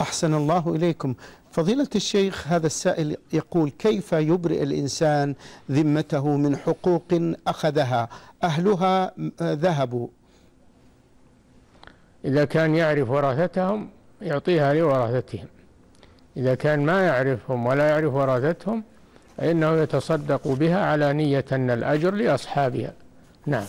أحسن الله إليكم فضيلة الشيخ هذا السائل يقول كيف يبرئ الإنسان ذمته من حقوق أخذها أهلها ذهبوا إذا كان يعرف وراثتهم يعطيها لوراثتهم إذا كان ما يعرفهم ولا يعرف وراثتهم فإنه يتصدق بها على نية أن الأجر لأصحابها نعم